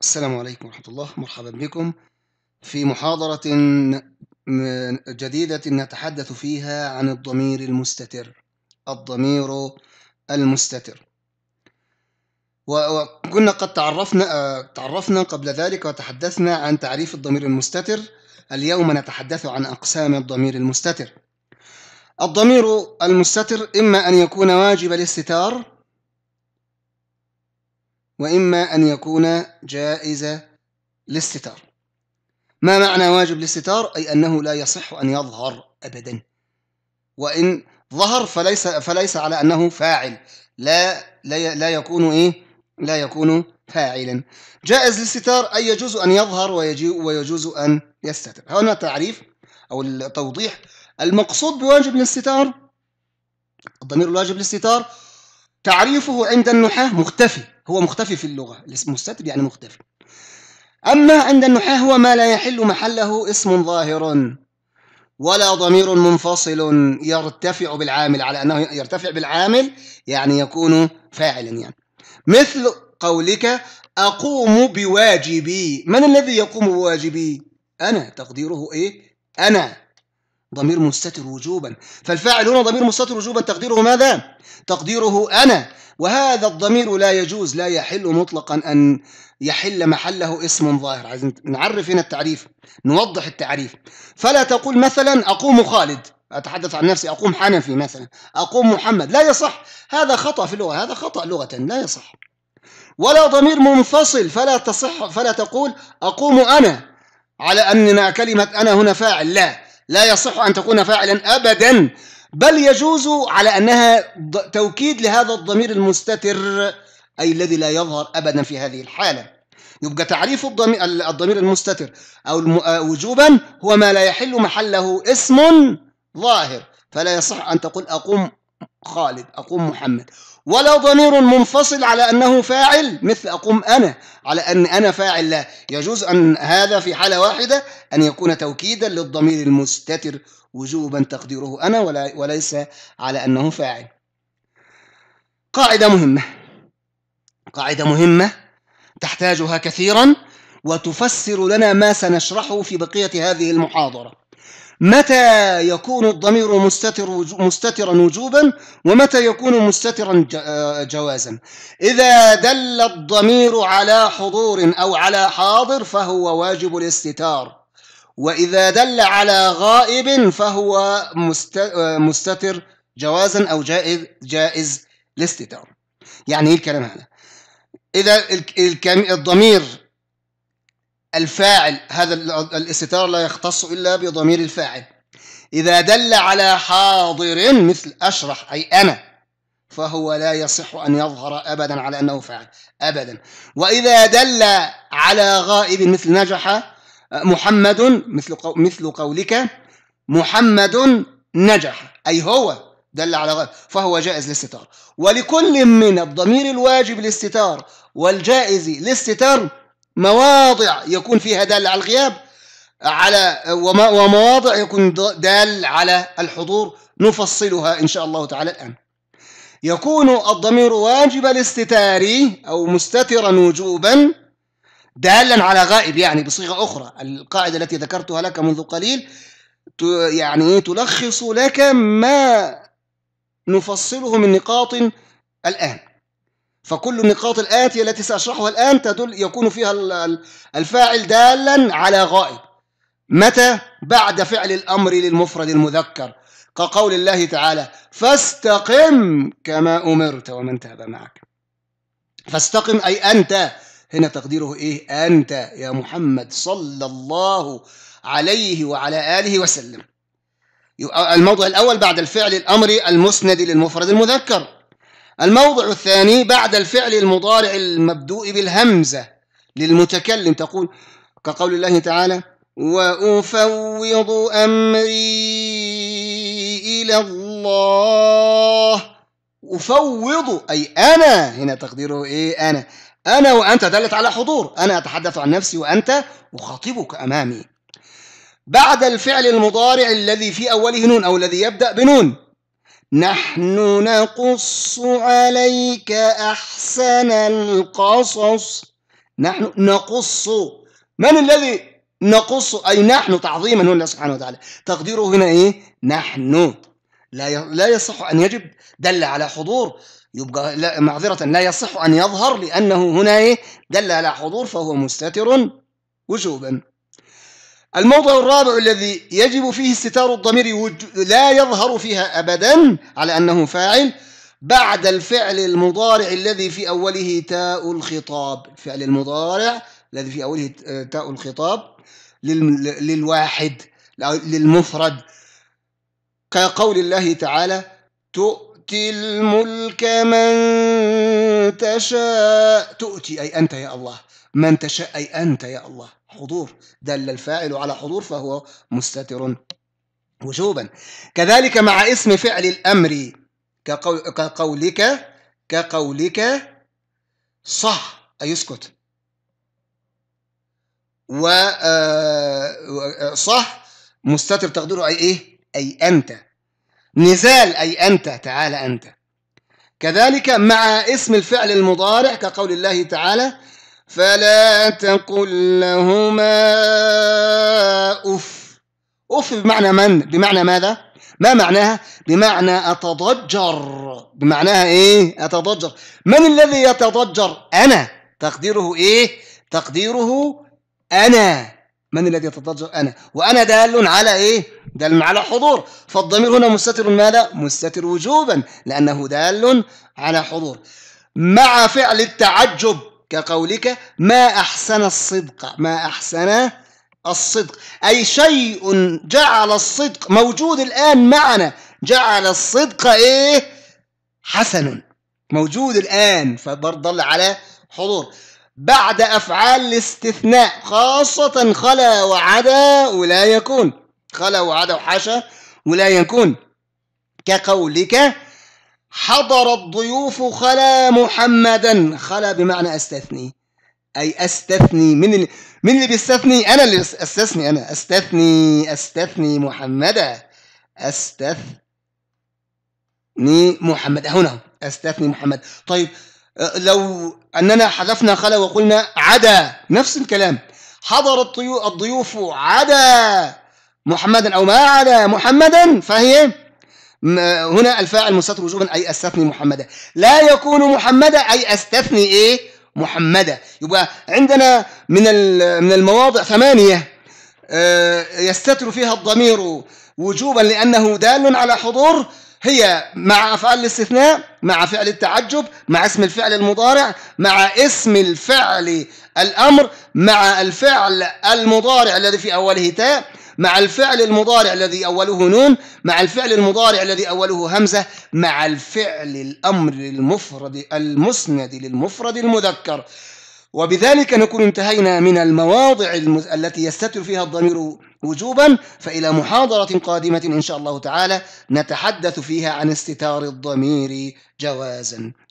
السلام عليكم ورحمة الله مرحبا بكم في محاضرة جديدة نتحدث فيها عن الضمير المستتر الضمير المستتر وكنا قد تعرفنا تعرفنا قبل ذلك وتحدثنا عن تعريف الضمير المستتر اليوم نتحدث عن أقسام الضمير المستتر الضمير المستتر إما أن يكون واجب الاستتار وإما أن يكون جائز للستار ما معنى واجب للستار أي أنه لا يصح أن يظهر أبدا وإن ظهر فليس فليس على أنه فاعل لا لا, لا يكون إيه لا يكون فاعلا جائز للستار أي يجوز أن يظهر ويجوز أن يستتر هنا التعريف أو التوضيح المقصود بواجب للستار الضمير الواجب للستار تعريفه عند النحاة مختفي هو مختفي في اللغة الاسم مستتر يعني مختفي أما عند النحاة هو ما لا يحل محله اسم ظاهر ولا ضمير منفصل يرتفع بالعامل على أنه يرتفع بالعامل يعني يكون فاعلا يعني مثل قولك أقوم بواجبي من الذي يقوم بواجبي أنا تقديره إيه أنا ضمير مستتر وجوبا فالفاعل هنا ضمير مستتر وجوبا تقديره ماذا تقديره أنا وهذا الضمير لا يجوز لا يحل مطلقا أن يحل محله اسم ظاهر عايزين نعرف هنا التعريف نوضح التعريف فلا تقول مثلا أقوم خالد أتحدث عن نفسي أقوم حنفي مثلا أقوم محمد لا يصح هذا خطأ في اللغة هذا خطأ لغة لا يصح ولا ضمير منفصل فلا تصح فلا تقول أقوم أنا على أن كلمة أنا هنا فاعل لا لا يصح أن تكون فاعلا أبدا بل يجوز على أنها توكيد لهذا الضمير المستتر أي الذي لا يظهر أبدا في هذه الحالة يبقى تعريف الضمير, المستتر أو آه، وجوبا هو ما لا يحل محله اسم ظاهر فلا يصح أن تقول أقوم خالد أقوم محمد ولا ضمير منفصل على أنه فاعل مثل أقوم أنا على أن أنا فاعل لا يجوز أن هذا في حالة واحدة أن يكون توكيدا للضمير المستتر وجوبا تقديره أنا ولا وليس على أنه فاعل قاعدة مهمة قاعدة مهمة تحتاجها كثيرا وتفسر لنا ما سنشرحه في بقية هذه المحاضرة متى يكون الضمير مستتر مستترا وجوبا ومتى يكون مستترا آه، جوازا إذا دل الضمير على حضور أو على حاضر فهو واجب الاستتار وإذا دل على غائب فهو آه، مستتر جوازا أو جائز, جائز الاستتار يعني إيه الكلام هذا إذا الضمير الفاعل هذا الاستتار لا يختص إلا بضمير الفاعل إذا دل على حاضر مثل أشرح أي أنا فهو لا يصح أن يظهر أبدا على أنه فاعل أبدا وإذا دل على غائب مثل نجح محمد مثل مثل قولك محمد نجح أي هو دل على غائب فهو جائز للستار ولكل من الضمير الواجب للستار والجائز للستار مواضع يكون فيها دال على الغياب على ومواضع يكون دال على الحضور نفصلها إن شاء الله تعالى الآن يكون الضمير واجب الاستتار أو مستترا وجوبا دالا على غائب يعني بصيغة أخرى القاعدة التي ذكرتها لك منذ قليل يعني تلخص لك ما نفصله من نقاط الآن فكل النقاط الآتية التي سأشرحها الآن تدل يكون فيها الفاعل دالا على غائب متى بعد فعل الأمر للمفرد المذكر كقول الله تعالى فاستقم كما أمرت ومن تاب معك فاستقم أي أنت هنا تقديره إيه أنت يا محمد صلى الله عليه وعلى آله وسلم الموضع الأول بعد الفعل الأمر المسند للمفرد المذكر الموضع الثاني بعد الفعل المضارع المبدوء بالهمزة للمتكلم تقول كقول الله تعالى وأفوض أمري إلى الله أفوض أي أنا هنا تقديره إيه أنا أنا وأنت دلت على حضور أنا أتحدث عن نفسي وأنت أخاطبك أمامي بعد الفعل المضارع الذي في أوله نون أو الذي يبدأ بنون نحن نقص عليك احسن القصص نحن نقص من الذي نقص اي نحن تعظيما لله سبحانه وتعالى تقديره هنا ايه نحن لا لا يصح ان يجب دل على حضور يبقى لا معذره لا يصح ان يظهر لانه هنا ايه دل على حضور فهو مستتر وجوبا الموضع الرابع الذي يجب فيه استتار الضمير لا يظهر فيها أبدا على أنه فاعل بعد الفعل المضارع الذي في أوله تاء الخطاب الفعل المضارع الذي في أوله آه، تاء الخطاب للواحد للمفرد كقول الله تعالى تؤتي الملك من تشاء تؤتي أي أنت يا الله من تشاء أي أنت يا الله حضور دل الفاعل على حضور فهو مستتر وجوبا كذلك مع اسم فعل الأمر كقولك كقولك صح أي اسكت و آه، آه، صح مستتر تقديره أي إيه أي أنت نزال أي أنت تعالى أنت كذلك مع اسم الفعل المضارع كقول الله تعالى فلا تقل لهما أف أف بمعنى من بمعنى ماذا ما معناها بمعنى أتضجر بمعناها إيه أتضجر من الذي يتضجر أنا تقديره إيه تقديره أنا من الذي يتضجر أنا وأنا دال على إيه دال على حضور فالضمير هنا مستتر ماذا مستتر وجوبا لأنه دال على حضور مع فعل التعجب كقولك ما أحسن الصدق ما أحسن الصدق أي شيء جعل الصدق موجود الآن معنا جعل الصدق إيه حسن موجود الآن فبرضه على حضور بعد أفعال الاستثناء خاصة خلا وعدا ولا يكون خلا وعدا وحاشا ولا يكون كقولك حضر الضيوف خلا محمدا خلا بمعنى استثني اي استثني من اللي من اللي بيستثني انا اللي استثني انا استثني استثني محمدا استثني محمد هنا استثني محمد طيب لو اننا حذفنا خلا وقلنا عدا نفس الكلام حضر الضيوف عدا محمدا او ما عدا محمدا فهي هنا الفاعل مستتر وجوبا أي أستثني محمدا لا يكون محمدا أي أستثني إيه محمدا يبقى عندنا من من المواضع ثمانية آه، يستتر فيها الضمير وجوبا لأنه دال على حضور هي مع أفعال الاستثناء مع فعل التعجب مع اسم الفعل المضارع مع اسم الفعل الأمر مع الفعل المضارع الذي في أوله تاء مع الفعل المضارع الذي أوله نون مع الفعل المضارع الذي أوله همزة مع الفعل الأمر المفرد المسند للمفرد المذكر وبذلك نكون انتهينا من المواضع المز... التي يستتر فيها الضمير وجوبا فإلى محاضرة قادمة إن شاء الله تعالى نتحدث فيها عن استتار الضمير جوازا